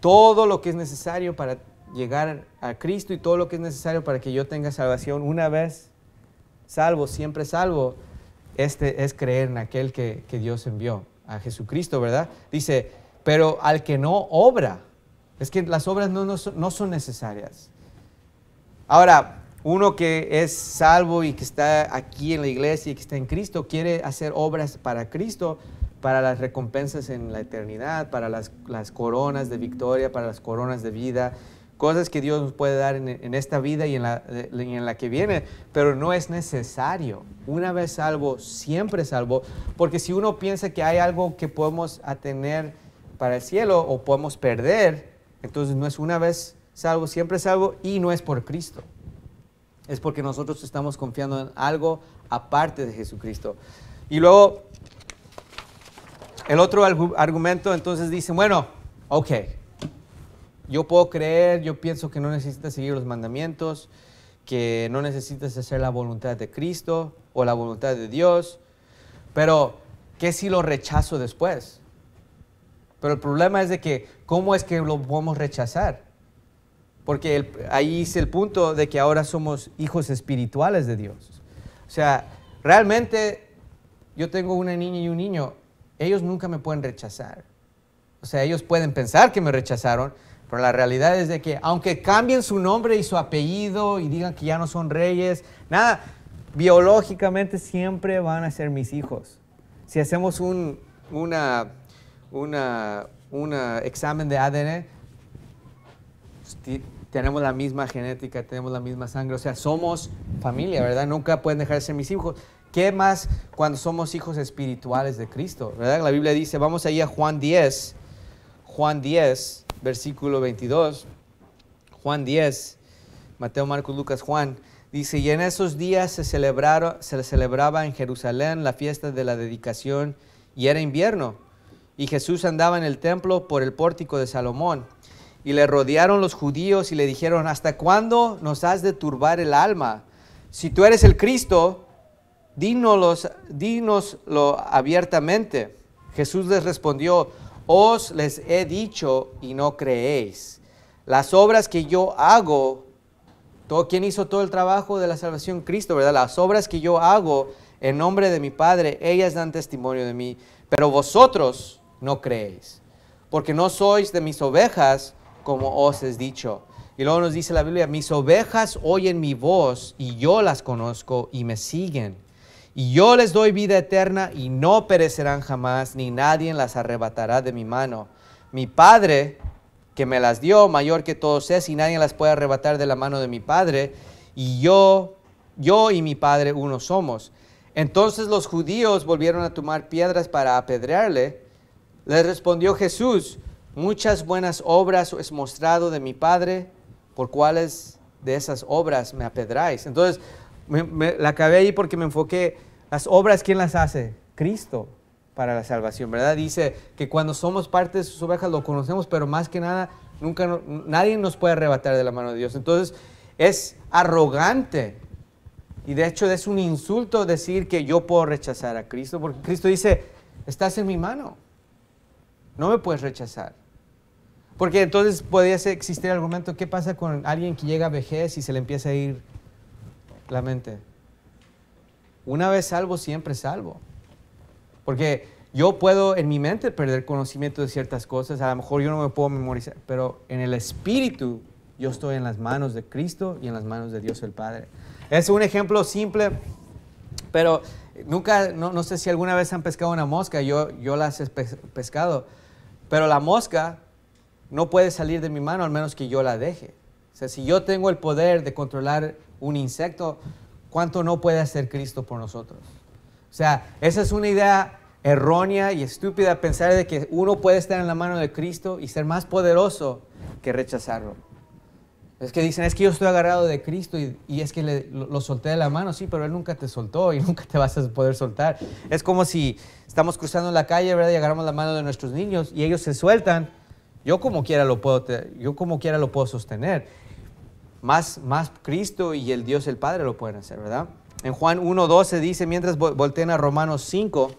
S1: todo lo que es necesario para llegar a Cristo y todo lo que es necesario para que yo tenga salvación una vez salvo, siempre salvo, este es creer en aquel que, Dios envió, a Jesucristo, ¿verdad? Dice, pero al que no obra, es que las obras no, son necesarias. Ahora, uno que es salvo y que está aquí en la iglesia y que está en Cristo, quiere hacer obras para Cristo, para las recompensas en la eternidad, para las, coronas de victoria, para las coronas de vida, cosas que Dios nos puede dar en, esta vida y en, la, en la que viene, pero no es necesario. Una vez salvo, siempre salvo, porque si uno piensa que hay algo que podemos atener para el cielo o podemos perder, entonces no es una vez salvo, siempre salvo y no es por Cristo. Es porque nosotros estamos confiando en algo aparte de Jesucristo. Y luego, el otro argumento entonces dice, bueno, ok, yo puedo creer, yo pienso que no necesitas seguir los mandamientos, que no necesitas hacer la voluntad de Cristo o la voluntad de Dios, pero ¿qué si lo rechazo después? Pero el problema es de que, ¿cómo es que lo podemos rechazar? Porque ahí es el punto de que ahora somos hijos espirituales de Dios. O sea, realmente yo tengo una niña y un niño, ellos nunca me pueden rechazar. O sea, ellos pueden pensar que me rechazaron, pero la realidad es de que aunque cambien su nombre y su apellido y digan que ya no son reyes, nada, biológicamente siempre van a ser mis hijos. Si hacemos un una, una, examen de ADN, tenemos la misma genética, tenemos la misma sangre, o sea, somos familia, ¿verdad? Nunca pueden dejar de ser mis hijos. ¿Qué más cuando somos hijos espirituales de Cristo? ¿Verdad? La Biblia dice, vamos ahí a Juan 10, Juan 10, versículo 22, Juan 10, Mateo, Marcos, Lucas, Juan, dice, y en esos días se, celebraron, se celebraba en Jerusalén la fiesta de la dedicación y era invierno. Y Jesús andaba en el templo por el pórtico de Salomón. Y le rodearon los judíos y le dijeron, ¿hasta cuándo nos has de turbar el alma? Si tú eres el Cristo, dínoslo abiertamente. Jesús les respondió, os les he dicho y no creéis. Las obras que yo hago, todo, ¿quién hizo todo el trabajo de la salvación? Cristo, ¿verdad? Las obras que yo hago en nombre de mi Padre, ellas dan testimonio de mí, pero vosotros no creéis, porque no sois de mis ovejas como os he dicho. Y luego nos dice la Biblia, mis ovejas oyen mi voz y yo las conozco y me siguen. Y yo les doy vida eterna y no perecerán jamás, ni nadie las arrebatará de mi mano. Mi Padre, que me las dio, mayor que todos es, y nadie las puede arrebatar de la mano de mi Padre. Y yo, yo y mi Padre uno somos. Entonces los judíos volvieron a tomar piedras para apedrearle. Les respondió Jesús, muchas buenas obras es mostrado de mi Padre, por cuáles de esas obras me apedráis. Entonces, me, la acabé ahí porque me enfoqué. Las obras, ¿quién las hace? Cristo para la salvación, ¿verdad? Dice que cuando somos parte de sus ovejas lo conocemos, pero más que nada, nunca, nadie nos puede arrebatar de la mano de Dios. Entonces, es arrogante y de hecho es un insulto decir que yo puedo rechazar a Cristo, porque Cristo dice, estás en mi mano, no me puedes rechazar. Porque entonces podría existir el argumento, ¿qué pasa con alguien que llega a vejez y se le empieza a ir la mente. Una vez salvo, siempre salvo. Porque yo puedo en mi mente perder conocimiento de ciertas cosas, a lo mejor yo no me puedo memorizar, pero en el espíritu yo estoy en las manos de Cristo y en las manos de Dios el Padre. Es un ejemplo simple, pero nunca, no, no sé si alguna vez han pescado una mosca, yo, yo las he pescado, pero la mosca no puede salir de mi mano al menos que yo la deje. O sea, si yo tengo el poder de controlar un insecto, ¿cuánto no puede hacer Cristo por nosotros? O sea, esa es una idea errónea y estúpida pensar de que uno puede estar en la mano de Cristo y ser más poderoso que rechazarlo. Es que dicen, es que yo estoy agarrado de Cristo y, es que lo, solté de la mano, sí, pero Él nunca te soltó y nunca te vas a poder soltar. Es como si estamos cruzando la calle, ¿verdad? Y agarramos la mano de nuestros niños y ellos se sueltan. Yo como quiera lo puedo, yo como quiera lo puedo sostener más, más Cristo y el Dios el Padre lo pueden hacer, ¿verdad? En Juan 1.12 dice, mientras volteen a Romanos 5,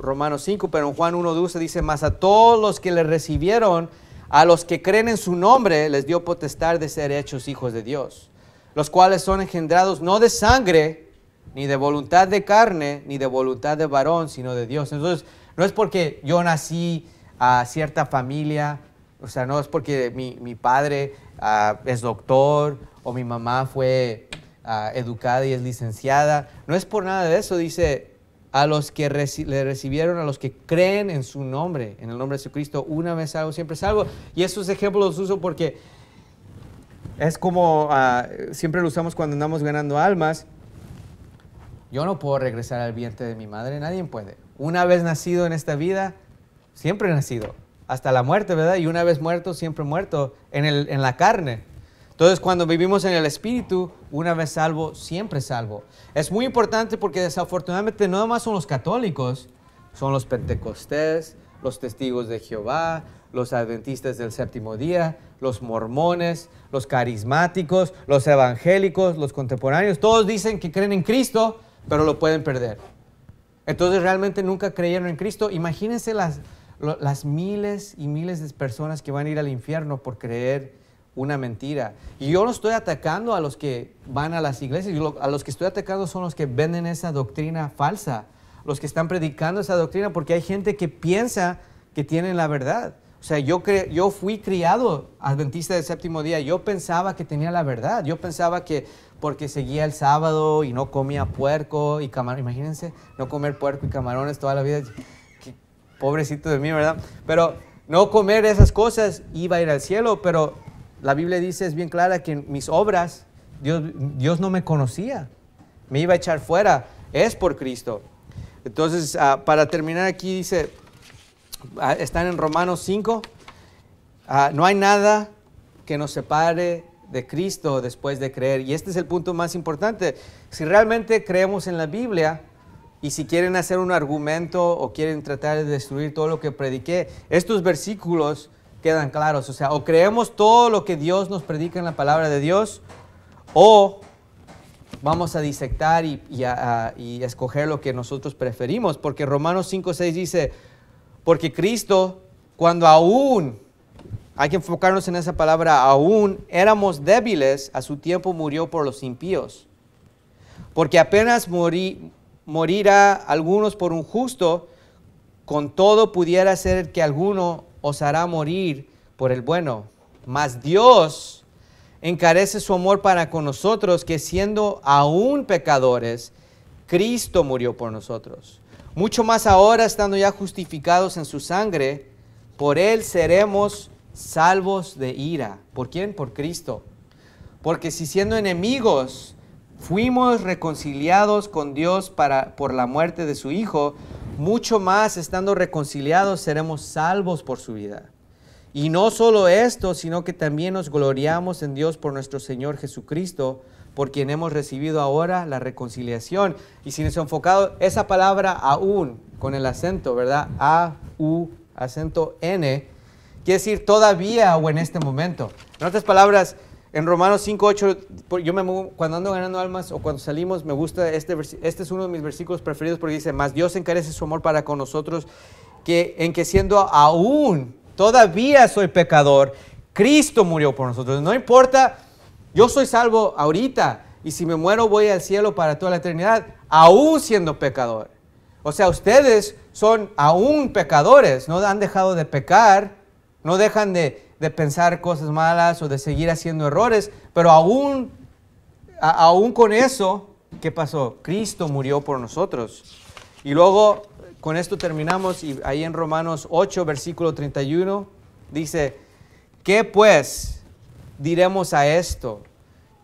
S1: Romanos 5, pero en Juan 1.12 dice, más a todos los que le recibieron, a los que creen en su nombre, les dio potestad de ser hechos hijos de Dios, los cuales son engendrados no de sangre, ni de voluntad de carne, ni de voluntad de varón, sino de Dios. Entonces, no es porque yo nací a cierta familia, o sea, no es porque mi, mi padre Ah, es doctor o mi mamá fue ah, educada y es licenciada. No es por nada de eso, dice, a los que le recibieron, a los que creen en su nombre, en el nombre de Jesucristo, una vez salvo, siempre salvo. Y esos ejemplos los uso porque es como ah, siempre lo usamos cuando andamos ganando almas. Yo no puedo regresar al vientre de mi madre, nadie puede. Una vez nacido en esta vida, siempre nacido hasta la muerte, ¿verdad? Y una vez muerto, siempre muerto en, el, en la carne. Entonces, cuando vivimos en el Espíritu, una vez salvo, siempre salvo. Es muy importante porque desafortunadamente no más son los católicos, son los pentecostés, los testigos de Jehová, los adventistas del séptimo día, los mormones, los carismáticos, los evangélicos, los contemporáneos. Todos dicen que creen en Cristo, pero lo pueden perder. Entonces realmente nunca creyeron en Cristo. Imagínense las, las miles y miles de personas que van a ir al infierno por creer una mentira. Y yo no estoy atacando a los que van a las iglesias, a los que estoy atacando son los que venden esa doctrina falsa, los que están predicando esa doctrina, porque hay gente que piensa que tienen la verdad. O sea, yo, yo fui criado adventista del séptimo día, yo pensaba que tenía la verdad, yo pensaba que porque seguía el sábado y no comía puerco y camarón, imagínense, no comer puerco y camarones toda la vida pobrecito de mí, ¿verdad? Pero no comer esas cosas iba a ir al cielo, pero la Biblia dice, es bien clara, que en mis obras Dios, Dios no me conocía, me iba a echar fuera, es por Cristo. Entonces, ah, para terminar aquí dice, ah, están en Romanos 5, ah, no hay nada que nos separe de Cristo después de creer. Y este es el punto más importante. Si realmente creemos en la Biblia, y si quieren hacer un argumento o quieren tratar de destruir todo lo que prediqué, estos versículos quedan claros. O sea, o creemos todo lo que Dios nos predica en la palabra de Dios, o vamos a disectar y, a, escoger lo que nosotros preferimos. Porque Romanos 5, 6 dice, porque Cristo, cuando aún, hay que enfocarnos en esa palabra, aún éramos débiles, a su tiempo murió por los impíos. Porque apenas morí, morirá algunos por un justo, con todo pudiera ser que alguno os hará morir por el bueno. Mas Dios encarece su amor para con nosotros, que siendo aún pecadores, Cristo murió por nosotros. Mucho más ahora, estando ya justificados en su sangre, por él seremos salvos de ira. ¿Por quién? Por Cristo. Porque si siendo enemigos fuimos reconciliados con Dios para, por la muerte de su Hijo, mucho más estando reconciliados seremos salvos por su vida. Y no solo esto, sino que también nos gloriamos en Dios por nuestro Señor Jesucristo, por quien hemos recibido ahora la reconciliación. Y si nos enfocado esa palabra aún, con el acento, ¿verdad? A, U, acento N, quiere decir todavía o en este momento. En otras palabras, en Romanos 5.8, yo me cuando ando ganando almas o cuando salimos, me gusta este este es uno de mis versículos preferidos porque dice, más Dios encarece su amor para con nosotros, que en que siendo aún todavía soy pecador, Cristo murió por nosotros." No importa, yo soy salvo ahorita y si me muero voy al cielo para toda la eternidad, aún siendo pecador. O sea, ustedes son aún pecadores, no han dejado de pecar, no dejan de de pensar cosas malas o de seguir haciendo errores, pero aún, con eso, ¿qué pasó? Cristo murió por nosotros. Y luego, con esto terminamos, y ahí en Romanos 8, versículo 31, dice, ¿qué pues diremos a esto?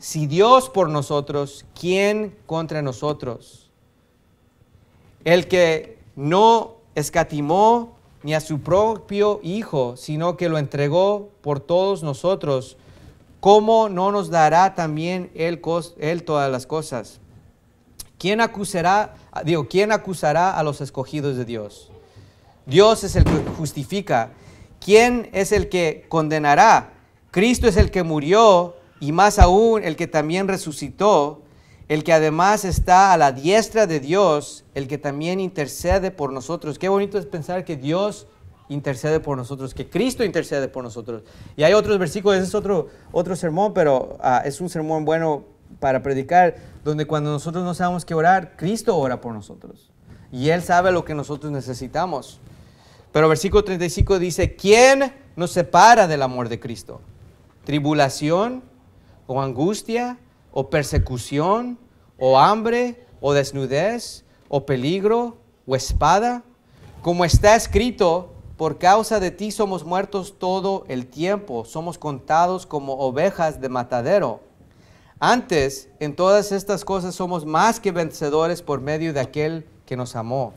S1: Si Dios por nosotros, ¿quién contra nosotros? El que no escatimó ni a su propio Hijo, sino que lo entregó por todos nosotros, ¿cómo no nos dará también Él, todas las cosas? ¿Quién acusará, digo, ¿Quién acusará a los escogidos de Dios? Dios es el que justifica. ¿Quién es el que condenará? Cristo es el que murió y más aún el que también resucitó el que además está a la diestra de Dios, el que también intercede por nosotros. Qué bonito es pensar que Dios intercede por nosotros, que Cristo intercede por nosotros. Y hay otros versículos, ese es otro, otro sermón, pero ah, es un sermón bueno para predicar, donde cuando nosotros no sabemos qué orar, Cristo ora por nosotros. Y Él sabe lo que nosotros necesitamos. Pero versículo 35 dice, ¿quién nos separa del amor de Cristo? ¿Tribulación o angustia? o persecución, o hambre, o desnudez, o peligro, o espada. Como está escrito, por causa de ti somos muertos todo el tiempo, somos contados como ovejas de matadero. Antes, en todas estas cosas somos más que vencedores por medio de aquel que nos amó.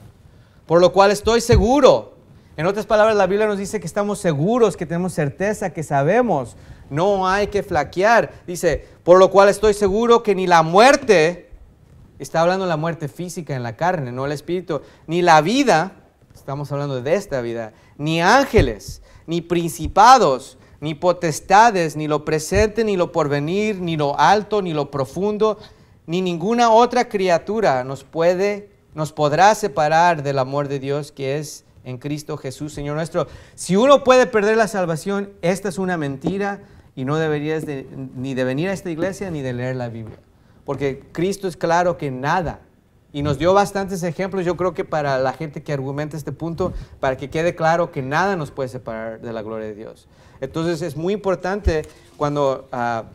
S1: Por lo cual estoy seguro. En otras palabras, la Biblia nos dice que estamos seguros, que tenemos certeza, que sabemos no hay que flaquear. Dice, por lo cual estoy seguro que ni la muerte, está hablando de la muerte física en la carne, no el espíritu, ni la vida, estamos hablando de esta vida, ni ángeles, ni principados, ni potestades, ni lo presente, ni lo porvenir, ni lo alto, ni lo profundo, ni ninguna otra criatura nos puede, nos podrá separar del amor de Dios que es en Cristo Jesús, Señor nuestro. Si uno puede perder la salvación, esta es una mentira y no deberías ni de venir a esta iglesia ni de leer la Biblia. Porque Cristo es claro que nada. Y nos dio bastantes ejemplos, yo creo que para la gente que argumenta este punto, para que quede claro que nada nos puede separar de la gloria de Dios. Entonces es muy importante cuando ah,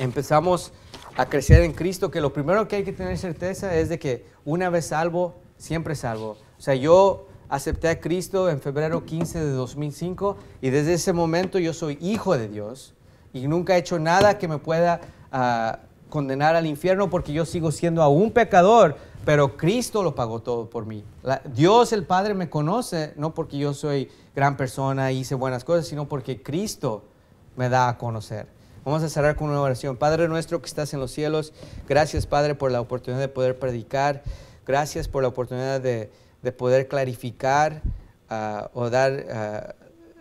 S1: empezamos a crecer en Cristo que lo primero que hay que tener certeza es de que una vez salvo, siempre salvo. O sea, yo acepté a Cristo en febrero 15 de 2005 y desde ese momento yo soy hijo de Dios y nunca he hecho nada que me pueda ah, condenar al infierno porque yo sigo siendo aún pecador, pero Cristo lo pagó todo por mí. Dios el Padre me conoce, no porque yo soy gran persona, hice buenas cosas, sino porque Cristo me da a conocer. Vamos a cerrar con una oración. Padre nuestro que estás en los cielos, gracias Padre por la oportunidad de poder predicar, gracias por la oportunidad de de poder clarificar ah, o dar,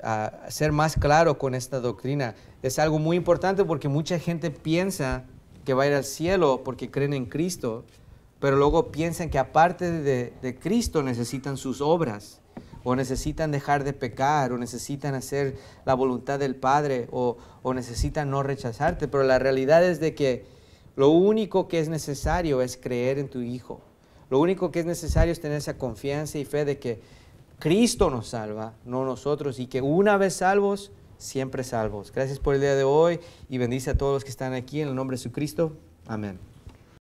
S1: ah, ser más claro con esta doctrina. Es algo muy importante porque mucha gente piensa que va a ir al cielo porque creen en Cristo, pero luego piensan que aparte de, Cristo necesitan sus obras o necesitan dejar de pecar, o necesitan hacer la voluntad del Padre, o, o, necesitan no rechazarte. Pero la realidad es de que lo único que es necesario es creer en tu Hijo. Lo único que es necesario es tener esa confianza y fe de que Cristo nos salva, no nosotros, y que una vez salvos, siempre salvos. Gracias por el día de hoy y bendice a todos los que están aquí en el nombre de Jesucristo. Amén.